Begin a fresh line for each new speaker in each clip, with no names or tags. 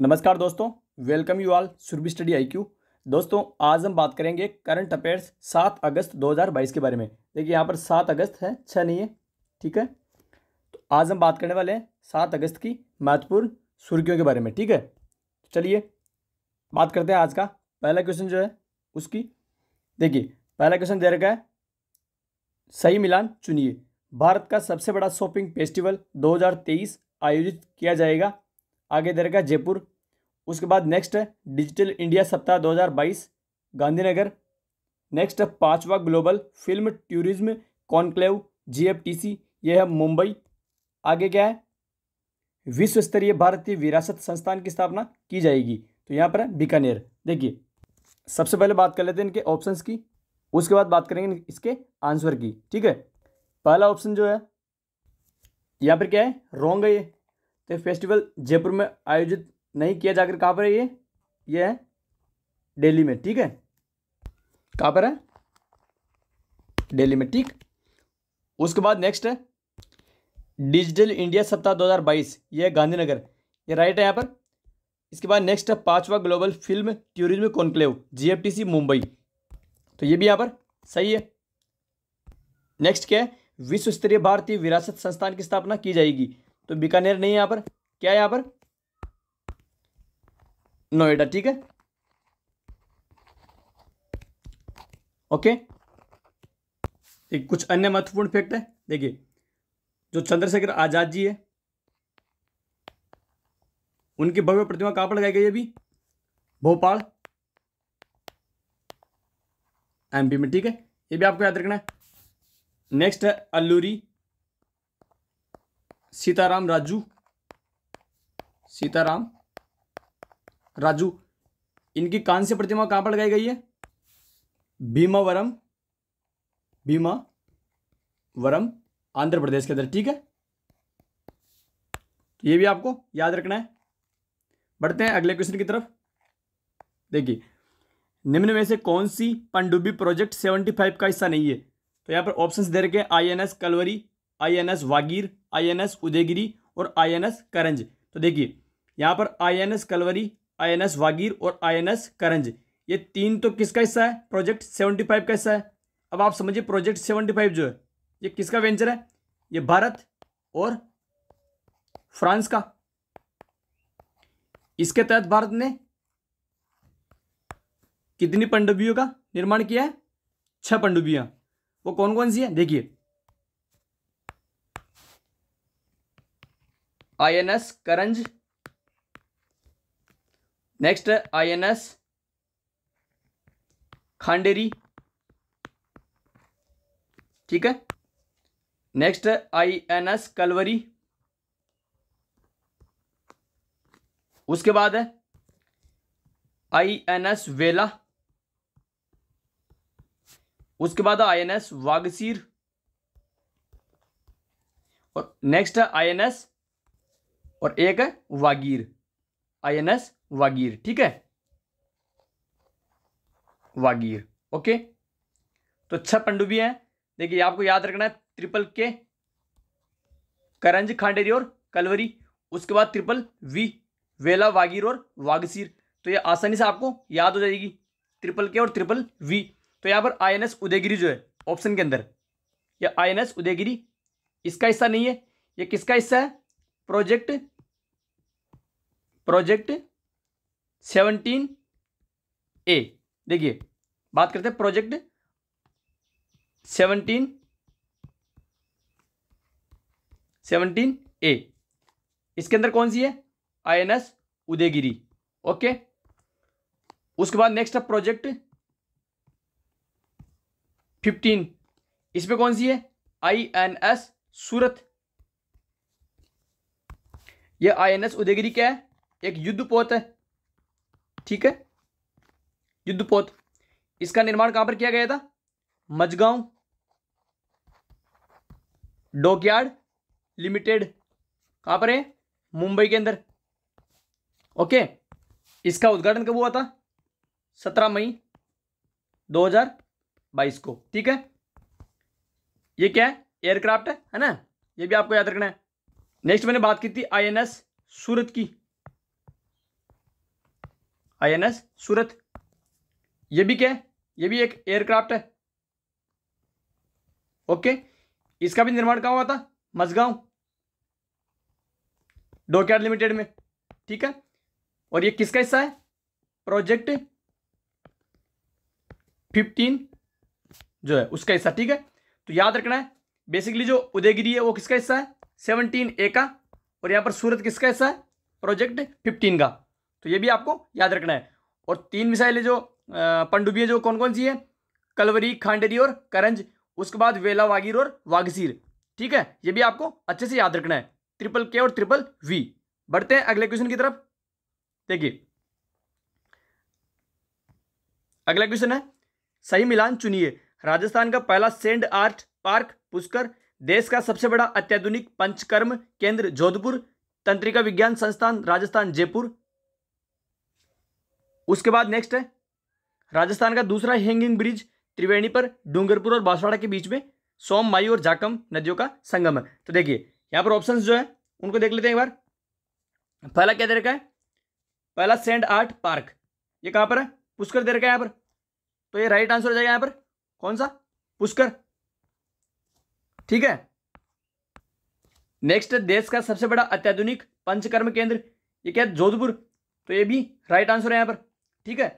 नमस्कार दोस्तों welcome you all Surabhi study IQ दोस्तों आज हम बात करेंगे करंट अफेयर्स सात अगस्त 2022 के बारे में देखिए यहाँ पर सात अगस्त है छः नहीं है ठीक है तो आज हम बात करने वाले हैं सात अगस्त की महत्वपूर्ण सुर्खियों के बारे में ठीक है तो चलिए बात करते हैं आज का पहला क्वेश्चन जो है उसकी देखिए पहला क्वेश्चन दे रखा है सही मिलान चुनिए भारत का सबसे बड़ा शॉपिंग फेस्टिवल दो आयोजित किया जाएगा आगे इधर का जयपुर उसके बाद नेक्स्ट है डिजिटल इंडिया सप्ताह 2022 गांधीनगर नेक्स्ट है पाँचवा global film tourism conclave GFTC यह है मुंबई आगे क्या है विश्व स्तरीय भारतीय विरासत संस्थान की स्थापना की जाएगी तो यहाँ पर है बीकानेर देखिए सबसे पहले बात कर लेते हैं इनके ऑप्शंस की उसके बाद बात करेंगे इसके आंसर की ठीक है पहला ऑप्शन जो है यहाँ पर क्या है रोंग है ये तो ये फेस्टिवल जयपुर में आयोजित नहीं किया जाकर कहाँ पर है ये ये है दिल्ली में ठीक है कहाँ पर है दिल्ली में ठीक उसके बाद नेक्स्ट है डिजिटल इंडिया सप्ताह 2022 ये गांधीनगर ये राइट है यहाँ पर इसके बाद नेक्स्ट है पांचवा global film tourism conclave GFTC Mumbai तो ये भी यहाँ पर सही है नेक्स्ट क्या है विश्व स्तरीय भारतीय विरासत संस्थान की स्थापना की जाएगी तो बीकानेर नहीं है यहाँ पर क्या है यहाँ पर नोएडा ठीक है ओके एक कुछ अन्य महत्वपूर्ण फैक्ट है देखिए जो चंद्रशेखर आजाद जी है उनकी भव्य प्रतिमा कहाँ पर लगाई गई है अभी भोपाल एमपी में ठीक है ये भी आपको याद रखना है नेक्स्ट है अल्लूरी सीताराम राजू सीताराम राजू इनकी कांस्य प्रतिमा कहां पर लगाई गई है भीमावरम भीमा वरम आंध्र प्रदेश के अंदर ठीक है तो ये भी आपको याद रखना है बढ़ते हैं अगले क्वेश्चन की तरफ देखिए निम्न में से कौन सी पंडुबी प्रोजेक्ट सेवेंटी फाइव का हिस्सा नहीं है तो यहां पर ऑप्शंस दे रखे I N S Kalvari I N S Vagir INS Udaygiri और आईएनएस करंज तो देखिए यहाँ पर आईएनएस कलवरी आईएनएस वागीर और आईएनएस करंज ये तीन तो किसका हिस्सा है प्रोजेक्ट सेवेंटी फाइव का हिस्सा है अब आप समझिए प्रोजेक्ट सेवेंटी फाइव जो है ये किसका वेंचर है ये भारत और फ्रांस का इसके तहत भारत ने कितनी पंडुबियों का निर्माण किया है छह पंडुबियां वो कौन कौन सी है देखिए I N S Karanj next I N S Khanderi ठीक है next I N S Kalvari उसके बाद है आई एन एस वेला उसके बाद आई एन एस वागसीर और नेक्स्ट है आई एन एस और एक है Vagir I N S Vagir ठीक है वागीर ओके तो छह पंडुबी है देखिए आपको याद रखना है ट्रिपल के करंज खांडेरी और कलवरी उसके बाद ट्रिपल वी वेला वागीर और वागसीर तो ये आसानी से आपको याद हो जाएगी ट्रिपल के और ट्रिपल वी तो यहाँ पर आईएनएस उदयगिरी जो है ऑप्शन के अंदर यह आईएनएस उदयगिरी इसका हिस्सा नहीं है ये किसका हिस्सा है प्रोजेक्ट प्रोजेक्ट सेवनटीन ए देखिए बात करते हैं प्रोजेक्ट सेवनटीन सेवनटीन ए इसके अंदर कौन सी है आईएनएस उदयगिरी ओके उसके बाद नेक्स्ट है प्रोजेक्ट फिफ्टीन इसमें कौन सी है आईएनएस सूरत ये आईएनएस उदयगिरी क्या है एक युद्धपोत है ठीक है युद्धपोत इसका निर्माण कहां पर किया गया था मजगांव डोकयार्ड लिमिटेड कहां पर है मुंबई के अंदर ओके इसका उद्घाटन कब हुआ था सत्रह मई 2022 को ठीक है ये क्या है एयरक्राफ्ट है है ना ये भी आपको याद रखना है नेक्स्ट मैंने बात की थी आईएनएस सूरत की आईएनएस सूरत ये भी क्या है ये भी एक एयरक्राफ्ट है ओके इसका भी निर्माण कहा हुआ था मजगांव डोकयार्ड लिमिटेड में ठीक है और ये किसका हिस्सा है प्रोजेक्ट फिफ्टीन जो है उसका हिस्सा ठीक है तो याद रखना है बेसिकली जो उदयगिरी है वो किसका हिस्सा है सेवनटीन ए का और यहाँ पर सूरत किसका हिस्सा है प्रोजेक्ट फिफ्टीन का तो ये भी आपको याद रखना है और तीन मिसाइलें जो पंडुबी जो कौन कौन सी हैं कलवरी खांडेरी और करंज उसके बाद वेला वागीर और वागसीर ठीक है ये भी आपको अच्छे से याद रखना है ट्रिपल के और ट्रिपल वी बढ़ते हैं अगले क्वेश्चन की तरफ देखिए अगला क्वेश्चन है सही मिलान चुनिए राजस्थान का पहला सेंड आर्ट पार्क पुष्कर देश का सबसे बड़ा अत्याधुनिक पंचकर्म केंद्र जोधपुर तंत्रिका विज्ञान संस्थान राजस्थान जयपुर उसके बाद नेक्स्ट है राजस्थान का दूसरा हैंगिंग ब्रिज त्रिवेणी पर डूंगरपुर और बांसवाड़ा के बीच में सोम माई और जाकम नदियों का संगम है तो देखिए यहां पर ऑप्शंस जो है उनको देख लेते हैं एक बार पहला क्या दे रखा है पहला सेंट आर्ट पार्क ये कहां पर है पुष्कर दे रखा है यहां पर तो ये राइट आंसर हो जाएगा यहां पर कौन सा पुष्कर ठीक है नेक्स्ट देश का सबसे बड़ा अत्याधुनिक पंचकर्म केंद्र ये क्या है जोधपुर तो ये भी राइट आंसर है यहाँ पर ठीक है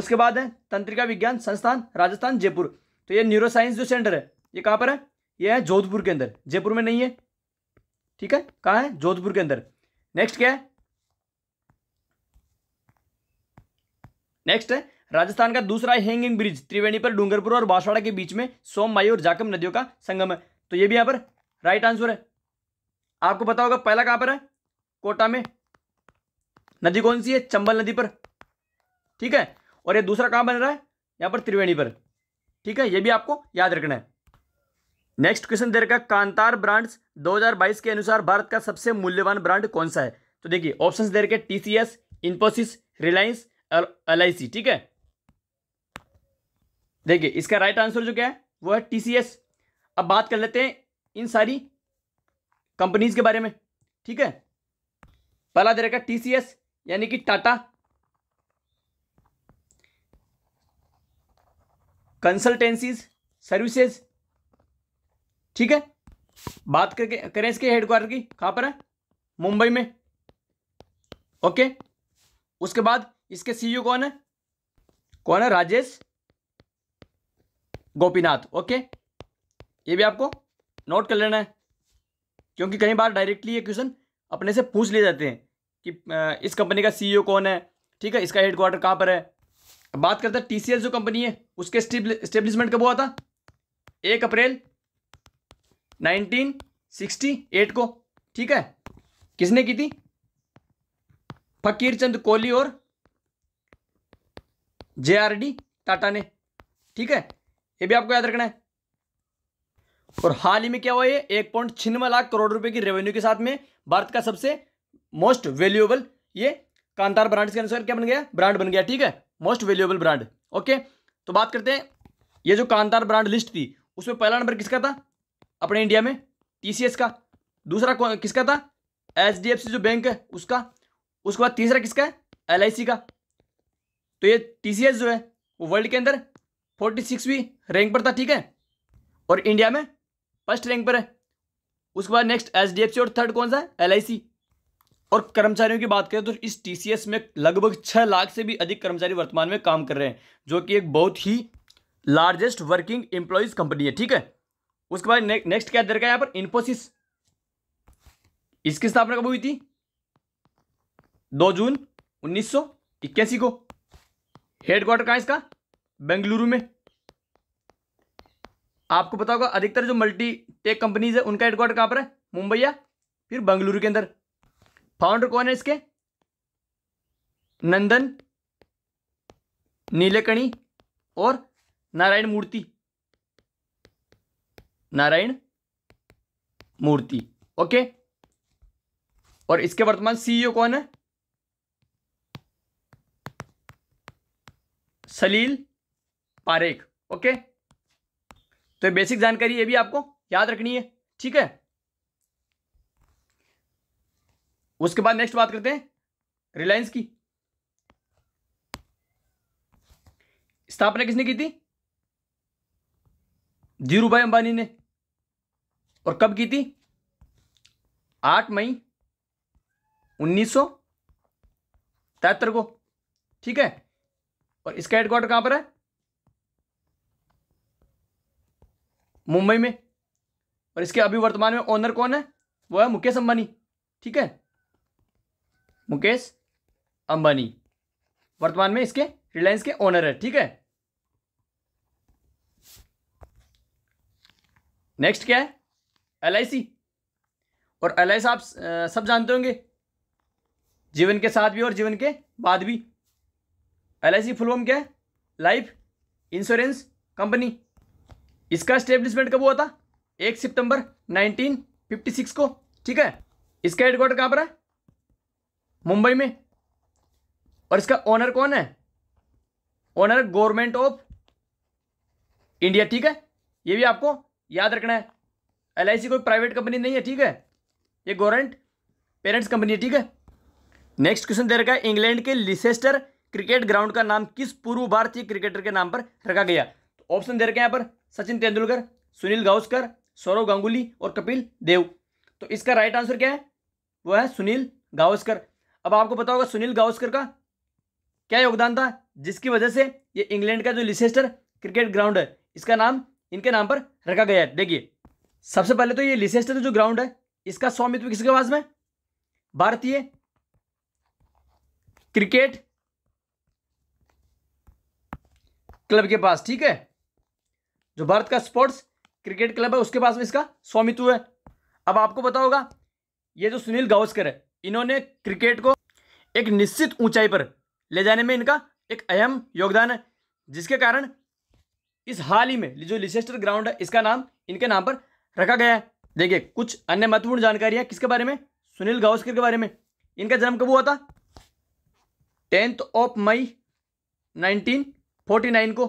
उसके बाद है तंत्रिका विज्ञान संस्थान राजस्थान जयपुर तो ये न्यूरो साइंस जो सेंटर है ये कहाँ पर है ये है जोधपुर के अंदर जयपुर में नहीं है ठीक है कहाँ है जोधपुर के अंदर नेक्स्ट क्या है नेक्स्ट है राजस्थान का दूसरा हैंगिंग ब्रिज त्रिवेणी पर डूंगरपुर और बांसवाड़ा के बीच में सोमबाई और जाकम नदियों का संगम है तो ये भी यहां पर राइट आंसर है आपको पता होगा पहला कहां पर है कोटा में नदी कौन सी है चंबल नदी पर ठीक है और ये दूसरा कहां बन रहा है यहां पर त्रिवेणी पर ठीक है ये भी आपको याद रखना है नेक्स्ट क्वेश्चन दे रखा कांतार ब्रांड्स 2022 के अनुसार भारत का सबसे मूल्यवान ब्रांड कौन सा है तो देखिए ऑप्शंस दे रखे T C S Reliance L I C ठीक है देखिए इसका राइट आंसर जो क्या है वो है टीसीएस अब बात कर लेते हैं इन सारी कंपनीज के बारे में ठीक है पहला दे रखा टी सी एस यानी कि टाटा कंसल्टेंसीज सर्विसेज ठीक है बात करके करें इसके हेडक्वार्टर की कहां पर है मुंबई में ओके उसके बाद इसके सीईओ e कौन है कौन है राजेश गोपीनाथ ओके ये भी आपको नोट कर लेना है क्योंकि कई बार डायरेक्टली ये क्वेश्चन अपने से पूछ लिए जाते हैं कि इस कंपनी का सीईओ कौन है ठीक है इसका हेड क्वार्टर कहाँ पर है बात करते हैं टीसीएस जो कंपनी है उसके स्टेब्लिशमेंट कब हुआ था एक अप्रैल 1968 को ठीक है किसने की थी फकीर चंद कोहली और जे आर डी टाटा ने ठीक है ये भी आपको याद रखना है और हाल ही में क्या हुआ ये एक पॉइंट छिन्नवे लाख करोड़ रुपए की रेवेन्यू के साथ में भारत का सबसे मोस्ट वैल्यूएबल ये कांतार ब्रांड के अनुसार क्या बन गया ब्रांड बन गया ठीक है मोस्ट वैल्यूएबल ब्रांड ओके तो बात करते हैं ये जो कांतार ब्रांड लिस्ट थी उसमें पहला नंबर किसका था अपने इंडिया में टीसीएस का दूसरा किसका था एचडीएफसी जो बैंक है उसका उसके बाद तीसरा किसका है एलआईसी का तो ये टीसीएस जो है वो वर्ल्ड के अंदर फोर्टी सिक्सवीं रैंक पर था ठीक है और इंडिया में फर्स्ट रैंक पर है उसके बाद नेक्स्ट एच और थर्ड कौन सा है एल और कर्मचारियों की बात करें तो इस टी सी एस में लगभग छः लाख से भी अधिक कर्मचारी वर्तमान में काम कर रहे हैं जो कि एक बहुत ही लार्जेस्ट वर्किंग एम्प्लॉयज कंपनी है ठीक है उसके बाद नेक्स्ट क्या दे रखा है यहाँ पर इन्फोसिस इसकी स्थापना कब हुई थी दो जून उन्नीस सौ इक्यासी को हेडक्वार्टर कहाँ इसका बेंगलुरु में आपको पता होगा अधिकतर जो मल्टी टेक कंपनीज है उनका हेडक्वार्टर कहां पर है मुंबई या फिर बंगलुरु के अंदर फाउंडर कौन है इसके नंदन नीलेकणी और नारायण मूर्ति नारायण मूर्ति ओके और इसके वर्तमान सीईओ e कौन है सलील पारेख ओके तो बेसिक जानकारी ये भी आपको याद रखनी है ठीक है उसके बाद नेक्स्ट बात करते हैं रिलायंस की स्थापना किसने की थी धीरू भाई अंबानी ने और कब की थी आठ मई उन्नीस सौ तिहत्तर को ठीक है और इसका हेडक्वार्टर कहां पर है मुंबई में और इसके अभी वर्तमान में ओनर कौन है वो है मुकेश अंबानी ठीक है मुकेश अंबानी वर्तमान में इसके रिलायंस के ओनर है ठीक है नेक्स्ट क्या है एल और एल आप सब जानते होंगे जीवन के साथ भी और जीवन के बाद भी L I C full form क्या है लाइफ इंश्योरेंस कंपनी इसका स्टेब्लिशमेंट कब हुआ था एक सितंबर 1956 को ठीक है इसका हेडक्वार्टर कहां पर है मुंबई में और इसका ओनर कौन है ओनर गवर्नमेंट ऑफ इंडिया ठीक है ये भी आपको याद रखना है एल कोई प्राइवेट कंपनी नहीं है ठीक है ये गवर्नमेंट पेरेंट्स कंपनी है ठीक है नेक्स्ट क्वेश्चन दे रखा है इंग्लैंड के लिसेस्टर क्रिकेट ग्राउंड का नाम किस पूर्व भारतीय क्रिकेटर के नाम पर रखा गया ऑप्शन तो दे रखे हैं पर सचिन तेंदुलकर सुनील गावस्कर सौरव गांगुली और कपिल देव तो इसका राइट आंसर क्या है वो है सुनील गावस्कर अब आपको पता होगा सुनील गावस्कर का क्या योगदान था जिसकी वजह से ये इंग्लैंड का जो लिसेस्टर क्रिकेट ग्राउंड है इसका नाम इनके नाम पर रखा गया है देखिए सबसे पहले तो ये लिसेस्टर जो ग्राउंड है इसका स्वामित्व किसके पास में भारतीय क्रिकेट क्लब के पास ठीक है जो भारत का स्पोर्ट्स क्रिकेट क्लब है उसके पास में इसका स्वामित्व है अब आपको पता होगा ये जो सुनील गावस्कर है इन्होंने क्रिकेट को एक निश्चित ऊंचाई पर ले जाने में इनका एक अहम योगदान है जिसके कारण इस हाल ही में जो लिसेस्टर ग्राउंड है इसका नाम इनके नाम पर रखा गया है देखिए कुछ अन्य महत्वपूर्ण जानकारियां किसके बारे में सुनील गावस्कर के बारे में इनका जन्म कब हुआ था टेंथ ऑफ मई 1949 को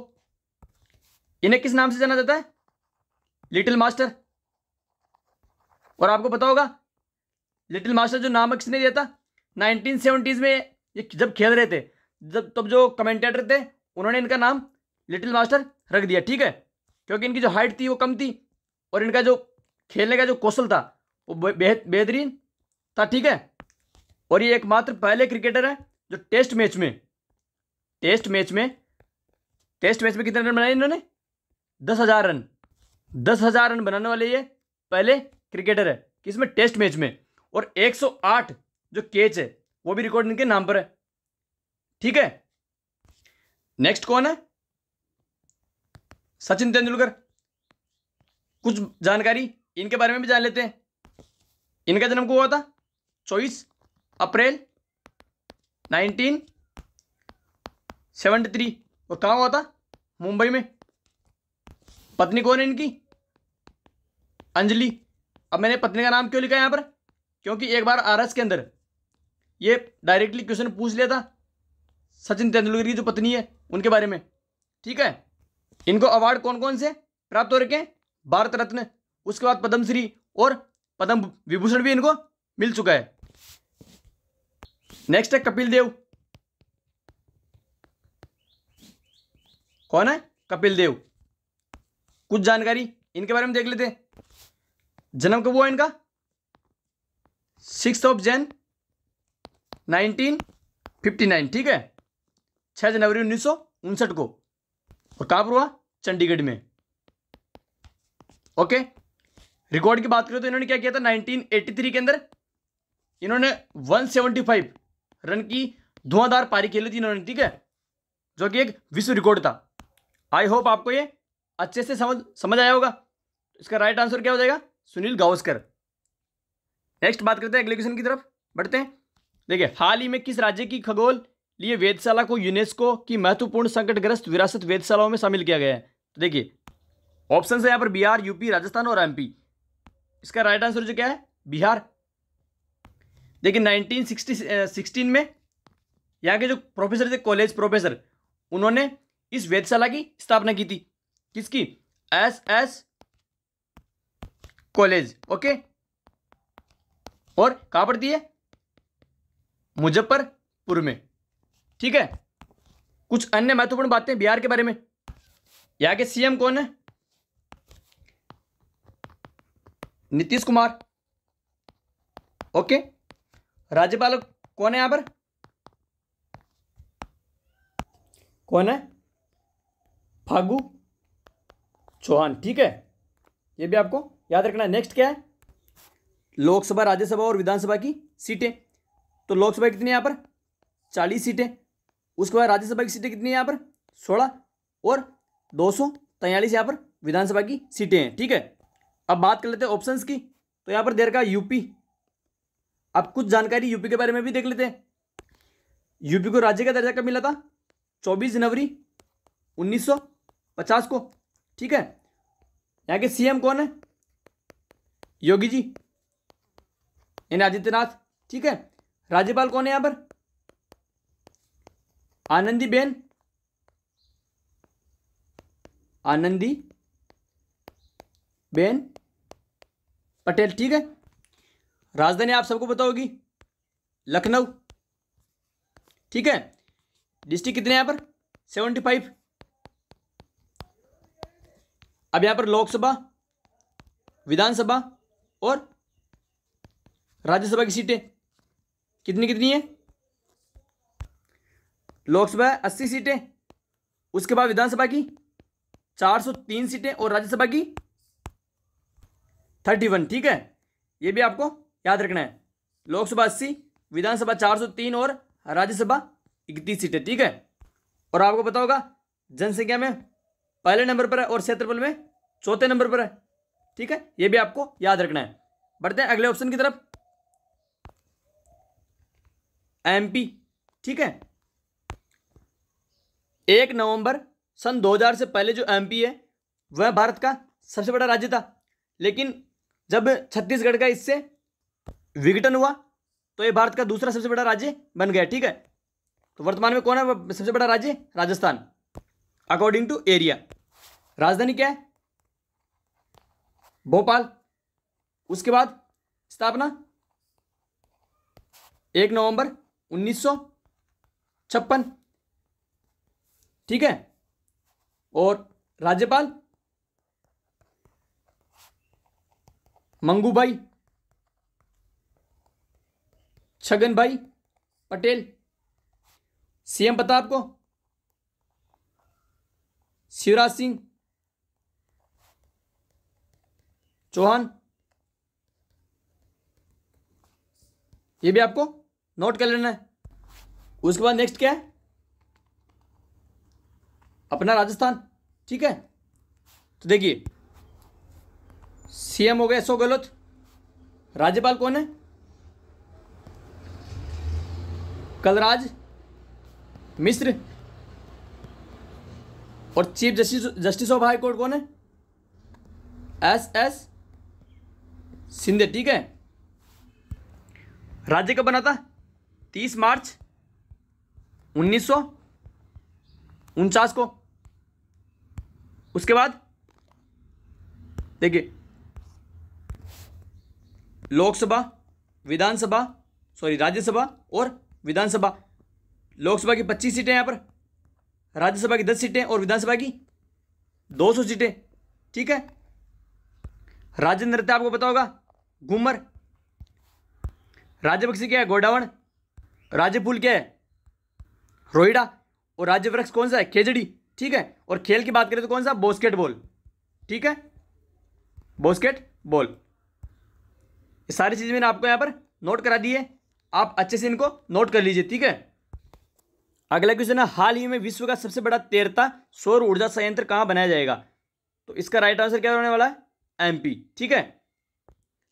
इन्हें किस नाम से जाना जाता है लिटिल मास्टर और आपको पता होगा लिटिल मास्टर जो नाम किसने दिया था नाइनटीन सेवेंटीज़ में ये जब खेल रहे थे जब तब जो कमेंटेटर थे उन्होंने इनका नाम लिटिल मास्टर रख दिया ठीक है क्योंकि इनकी जो हाइट थी वो कम थी और इनका जो खेलने का जो कौशल था वो बेहद बेहतरीन था ठीक है और ये एकमात्र पहले क्रिकेटर है जो टेस्ट मैच में टेस्ट मैच में टेस्ट मैच में कितने रन बनाए इन्होंने दस हज़ार रन दस हज़ार रन बनाने वाले ये पहले क्रिकेटर है किसमें टेस्ट मैच में और 108 जो कैच है वो भी रिकॉर्ड इनके नाम पर है ठीक है नेक्स्ट कौन है सचिन तेंदुलकर कुछ जानकारी इनके बारे में भी जान लेते हैं इनका जन्म कौन हुआ था चौबीस अप्रैल नाइनटीन सेवेंटी थ्री और कहाँ हुआ था मुंबई में पत्नी कौन है इनकी अंजलि अब मैंने पत्नी का नाम क्यों लिखा यहाँ पर क्योंकि एक बार आरएस के अंदर ये डायरेक्टली क्वेश्चन पूछ लिया था सचिन तेंदुलकर की जो पत्नी है उनके बारे में ठीक है इनको अवार्ड कौन कौन से प्राप्त हो रखे हैं भारत रत्न उसके बाद पद्मश्री और पद्म विभूषण भी इनको मिल चुका है नेक्स्ट है कपिल देव कौन है कपिल देव कुछ जानकारी इनके बारे में देख लेते हैं जन्म कब हुआ इनका six of June nineteen fifty nine ठीक है छह जनवरी उन्नीस सौ उनसठ को और कहां पर हुआ चंडीगढ़ में ओके रिकॉर्ड की बात करें तो इन्होंने क्या किया था 1983 के अंदर इन्होंने 175 रन की धुआंधार पारी खेली थी इन्होंने ठीक है जो कि एक विश्व रिकॉर्ड था आई होप आपको ये अच्छे से समझ समझ आया होगा इसका राइट आंसर क्या हो जाएगा सुनील गावस्कर नेक्स्ट बात करते हैं अगले क्वेश्चन की तरफ बढ़ते हैं देखिए हाल ही में किस राज्य की खगोल लिए वेदशाला को यूनेस्को की महत्वपूर्ण संकटग्रस्त विरासत वेदशालाओं में शामिल किया गया है तो देखिए ऑप्शन है यहाँ पर बिहार यूपी राजस्थान और एमपी इसका राइट आंसर जो क्या है बिहार देखिए 1960 में यहाँ के जो प्रोफेसर थे कॉलेज प्रोफेसर उन्होंने इस वेदशाला की स्थापना की थी किसकी एस एस कॉलेज ओके और कहा पड़ती है मुजफ्फरपुर में ठीक है कुछ अन्य महत्वपूर्ण बातें बिहार के बारे में यहां के सीएम कौन है नीतीश कुमार ओके राज्यपाल कौन है यहां पर कौन है फागू चौहान ठीक है ये भी आपको याद रखना है नेक्स्ट क्या है लोकसभा राज्यसभा और विधानसभा की सीटें तो लोकसभा कितनी यहाँ पर चालीस सीटें उसके बाद राज्यसभा की सीटें कितनी यहाँ पर सोलह और दो सौ तैयलीस यहाँ पर विधानसभा की सीटें हैं ठीक है अब बात कर लेते हैं ऑप्शंस की तो यहाँ पर देर का यूपी अब कुछ जानकारी यूपी के बारे में भी देख लेते हैं यूपी को राज्य का दर्जा कब मिला था चौबीस जनवरी उन्नीस को ठीक है यहाँ के सीएम कौन है योगी जी यानी आदित्यनाथ ठीक है राज्यपाल कौन है यहाँ पर आनंदी बेन आनंदी बेन पटेल ठीक है राजधानी आप सबको पता होगी लखनऊ ठीक है डिस्ट्रिक्ट कितने यहाँ पर सेवेंटी फाइव अब यहां पर लोकसभा विधानसभा और राज्यसभा की सीटें कितनी कितनी है लोकसभा अस्सी सीटें उसके बाद विधानसभा की चार सौ तीन सीटें और राज्यसभा की थर्टी वन ठीक है ये भी आपको याद रखना है लोकसभा अस्सी विधानसभा चार सौ तीन और राज्यसभा इकतीस सीटें ठीक है और आपको पता होगा जनसंख्या में पहले नंबर पर है और क्षेत्रफल में चौथे नंबर पर है ठीक है ये भी आपको याद रखना है बढ़ते हैं अगले ऑप्शन की तरफ एमपी ठीक है एक नवंबर सन 2000 से पहले जो एमपी है वह भारत का सबसे बड़ा राज्य था लेकिन जब छत्तीसगढ़ का इससे विघटन हुआ तो ये भारत का दूसरा सबसे बड़ा राज्य बन गया ठीक है तो वर्तमान में कौन है सबसे बड़ा राज्य राजस्थान अकॉर्डिंग टू एरिया राजधानी क्या है भोपाल उसके बाद स्थापना एक नवंबर उन्नीस सौ छप्पन ठीक है और राज्यपाल मंगू भाई छगन भाई पटेल सीएम पता आपको शिवराज सिंह चौहान ये भी आपको नोट कर लेना है उसके बाद नेक्स्ट क्या है अपना राजस्थान ठीक है तो देखिए सीएम हो गए अशोक गहलोत राज्यपाल कौन है कलराज मिश्र और chief justice justice of high court कौन है एस एस सिंधे ठीक है राज्य कब बना था तीस मार्च उन्नीस सौ उनचास को उसके बाद देखिए लोकसभा विधानसभा सॉरी राज्यसभा और विधानसभा लोकसभा की पच्चीस सीटें यहां पर राज्यसभा की दस सीटें और विधानसभा की दो सौ सीटें ठीक है राजेंद्र आपको बताओगा होगा घूमर राज्य क्या है गोडावण राज्य क्या है रोहिडा और राज्य वृक्ष कौन सा है खेजड़ी ठीक है और खेल की बात करें तो कौन सा बॉस्केट बॉल ठीक है बॉस्केट बॉल ये सारी चीज़ मैंने आपको यहाँ पर नोट करा दी है आप अच्छे से इनको नोट कर लीजिए ठीक है अगला क्वेश्चन है हाल ही में विश्व का सबसे बड़ा तेरता सौर ऊर्जा संयंत्र कहाँ बनाया जाएगा तो इसका राइट आंसर क्या होने वाला है एमपी ठीक है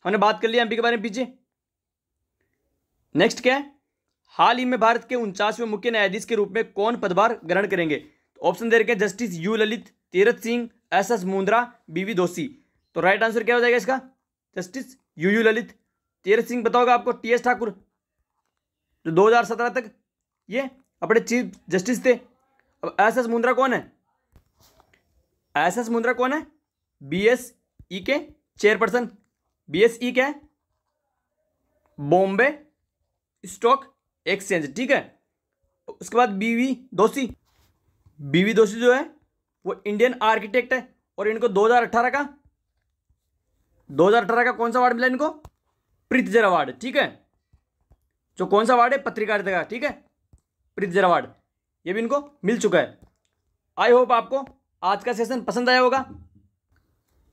हमने बात कर लिया एमपी के बारे में पीछे नेक्स्ट क्या है हाल ही में भारत के उनचासवें मुख्य न्यायाधीश के रूप में कौन पदभार ग्रहण करेंगे ऑप्शन तो दे रखे justice U Lalit Tirath Singh S S Mundra BV Doshi तो राइट आंसर क्या हो जाएगा इसका justice U U Lalit Tirath Singh बताओगे आपको टी एस ठाकुर जो 2017 तक ये अपने चीफ जस्टिस थे अब एस एस मुंद्रा कौन है एस एस मुंद्रा कौन है बी एस ई के चेयरपर्सन बीएसई e क्या है बॉम्बे स्टॉक एक्सचेंज ठीक है उसके बाद बीवी दोषी बीवी दोषी जो है वो इंडियन आर्किटेक्ट है और इनको 2018 का 2018 का कौन सा अवार्ड मिला इनको प्रीतजर अवार्ड ठीक है जो कौन सा अवार्ड है पत्रकारिता का ठीक है प्रीतजर अवार्ड ये भी इनको मिल चुका है आई होप आपको आज का सेशन पसंद आया होगा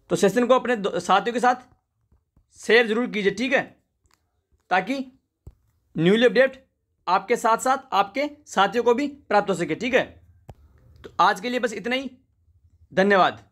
तो सेशन को अपने साथियों के साथ शेयर ज़रूर कीजिए ठीक है ताकि न्यूली अपडेट आपके साथ साथ आपके साथियों को भी प्राप्त हो सके ठीक है तो आज के लिए बस इतना ही धन्यवाद